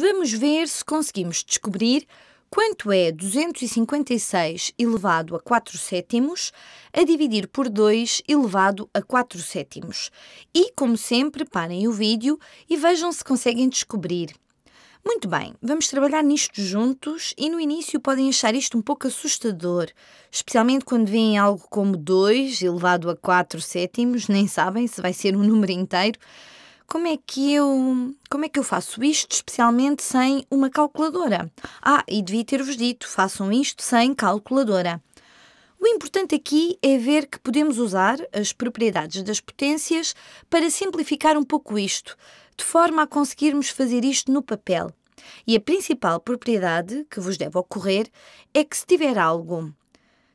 Vamos ver se conseguimos descobrir quanto é 256 elevado a 4 sétimos a dividir por 2 elevado a 4 sétimos. E, como sempre, parem o vídeo e vejam se conseguem descobrir. Muito bem, vamos trabalhar nisto juntos e no início podem achar isto um pouco assustador, especialmente quando veem algo como 2 elevado a 4 sétimos, nem sabem se vai ser um número inteiro, como é que eu como é que eu faço isto, especialmente sem uma calculadora? Ah, e devia ter-vos dito, façam isto sem calculadora. O importante aqui é ver que podemos usar as propriedades das potências para simplificar um pouco isto, de forma a conseguirmos fazer isto no papel. E a principal propriedade que vos deve ocorrer é que se tiver algo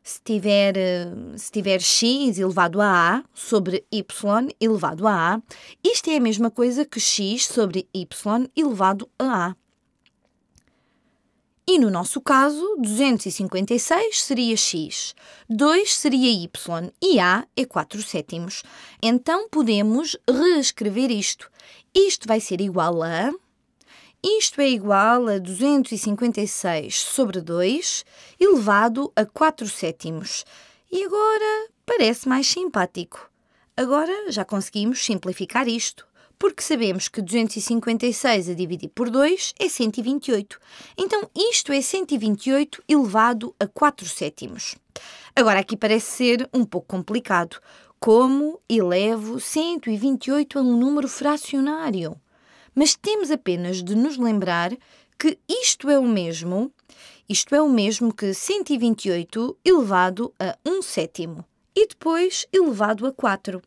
se tiver, eh, se tiver x elevado a a sobre y elevado a a, isto é a mesma coisa que x sobre y elevado a a. E no nosso caso, 256 seria x, 2 seria y e a é 4 sétimos. Então podemos reescrever isto. Isto vai ser igual a isto é igual a 256 sobre 2 elevado a 4 sétimos. E agora parece mais simpático. Agora já conseguimos simplificar isto, porque sabemos que 256 a dividir por 2 é 128. Então isto é 128 elevado a 4 sétimos. Agora aqui parece ser um pouco complicado. Como elevo 128 a um número fracionário? mas temos apenas de nos lembrar que isto é o mesmo, isto é o mesmo que 128 elevado a 1 sétimo e depois elevado a 4.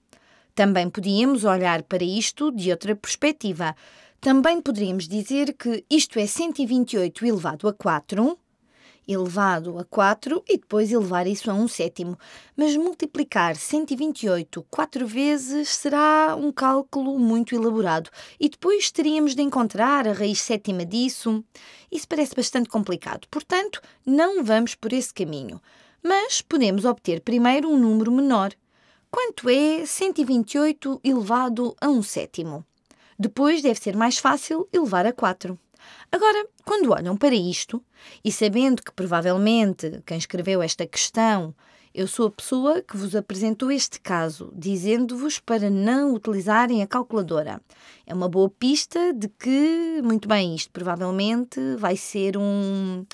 Também podíamos olhar para isto de outra perspectiva. Também poderíamos dizer que isto é 128 elevado a 4 elevado a 4 e depois elevar isso a 1 um sétimo. Mas multiplicar 128 quatro vezes será um cálculo muito elaborado e depois teríamos de encontrar a raiz sétima disso. Isso parece bastante complicado, portanto, não vamos por esse caminho. Mas podemos obter primeiro um número menor. Quanto é 128 elevado a 1 um sétimo? Depois deve ser mais fácil elevar a 4. Agora, quando olham para isto, e sabendo que provavelmente quem escreveu esta questão eu sou a pessoa que vos apresentou este caso, dizendo-vos para não utilizarem a calculadora. É uma boa pista de que, muito bem, isto provavelmente vai ser um.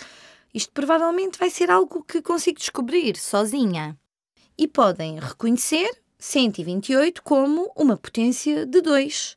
Isto provavelmente vai ser algo que consigo descobrir sozinha. E podem reconhecer 128 como uma potência de 2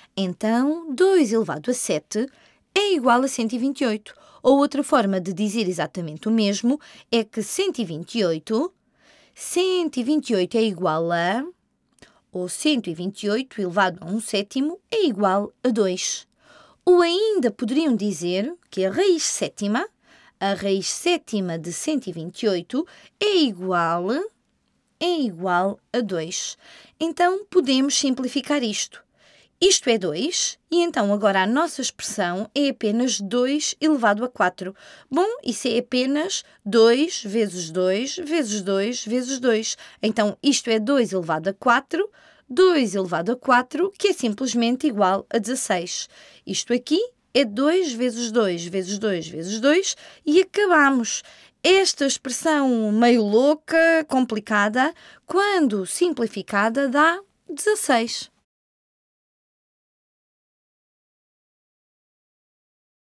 Então, 2 elevado a 7 é igual a 128. Ou outra forma de dizer exatamente o mesmo é que 128, 128 é igual a ou 128 elevado a 1 sétimo é igual a 2. Ou ainda poderiam dizer que a raiz sétima, a raiz sétima de 128, é igual, é igual a 2. Então, podemos simplificar isto. Isto é 2, e então agora a nossa expressão é apenas 2 elevado a 4. Bom, isso é apenas 2 vezes 2 vezes 2 vezes 2. Então isto é 2 elevado a 4, 2 elevado a 4, que é simplesmente igual a 16. Isto aqui é 2 vezes 2 vezes 2 vezes 2 e acabamos esta expressão meio louca, complicada, quando simplificada dá 16.